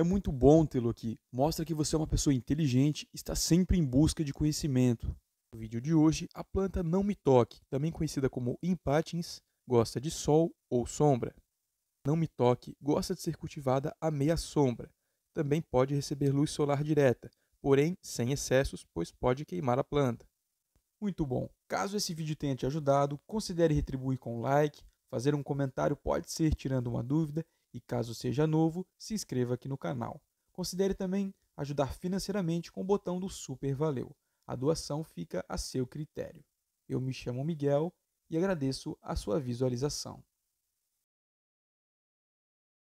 É muito bom tê-lo aqui. Mostra que você é uma pessoa inteligente e está sempre em busca de conhecimento. No vídeo de hoje, a planta não me toque, também conhecida como impatins, gosta de sol ou sombra. Não me toque gosta de ser cultivada à meia sombra. Também pode receber luz solar direta, porém sem excessos, pois pode queimar a planta. Muito bom! Caso esse vídeo tenha te ajudado, considere retribuir com um like, fazer um comentário pode ser tirando uma dúvida e caso seja novo, se inscreva aqui no canal. Considere também ajudar financeiramente com o botão do Super Valeu. A doação fica a seu critério. Eu me chamo Miguel e agradeço a sua visualização.